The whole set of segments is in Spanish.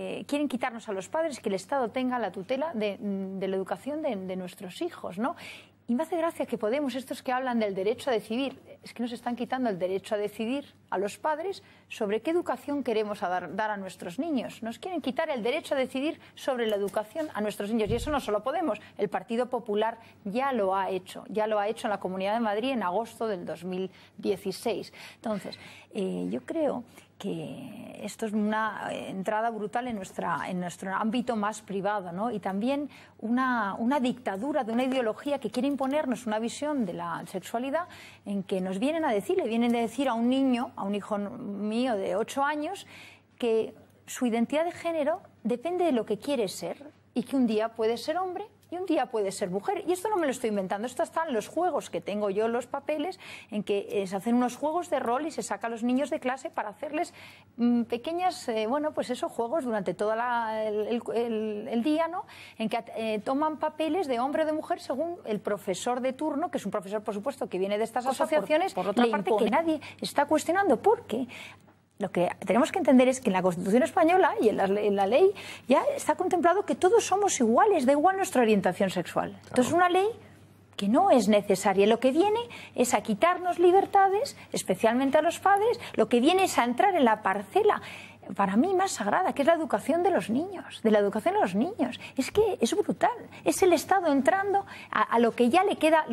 Eh, quieren quitarnos a los padres que el Estado tenga la tutela de, mm, la educación de, nuestros hijos, ¿no? Y me hace gracia que Podemos, estos que hablan del derecho a decidir, es que nos están quitando el derecho a decidir a los padres sobre qué educación queremos dar, a nuestros niños. Nos quieren quitar el derecho a decidir sobre la educación a nuestros niños. Y eso no solo Podemos, el Partido Popular ya lo ha hecho, ya lo ha hecho en la Comunidad de Madrid en agosto del 2016. Entonces, eh, yo creo que esto es una eh, entrada brutal en, nuestra, en nuestro ámbito más privado ¿no? y también una, una, dictadura de una ideología que quiere imponernos una visión de la sexualidad en que nos vienen a decir, le vienen a decir a un niño, a un hijo mío de ocho años, que su identidad de género depende de lo que quiere ser y que un día puede ser hombre y un día puede ser mujer. Y esto no me lo estoy inventando, esto están los juegos que tengo yo, los papeles, en que eh, se hacen unos juegos de rol y se saca a los niños de clase para hacerles mm, pequeñas, eh, bueno, pues esos juegos durante todo el, día, ¿no? En que eh, toman papeles de hombre o de mujer según el profesor de turno, que es un profesor, por supuesto, que viene de estas asociaciones, por, otra parte, que nadie está cuestionando, por qué lo que tenemos que entender es que en la Constitución española y en la, ley ya está contemplado que todos somos iguales, da igual nuestra orientación sexual. Entonces Entonces, una ley que no es necesaria. Lo que viene es a quitarnos libertades, especialmente a los padres, lo que viene es a entrar en la parcela para mí más sagrada, que es la educación de los niños, de la educación de los niños. Es que es brutal, es el Estado entrando a, lo que ya le queda,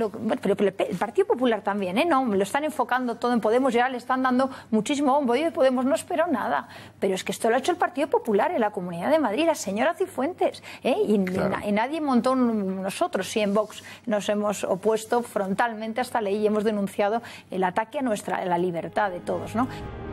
pero, el Partido Popular también, ¿eh? No, lo están enfocando todo en Podemos ya le están dando muchísimo bombo y Podemos no espero nada. Pero es que esto lo ha hecho el Partido Popular en la Comunidad de Madrid, la señora Cifuentes, ¿eh? y, nadie montó nosotros, sí en Vox nos hemos opuesto frontalmente a esta ley y hemos denunciado el ataque a nuestra a la libertad de todos, ¿no?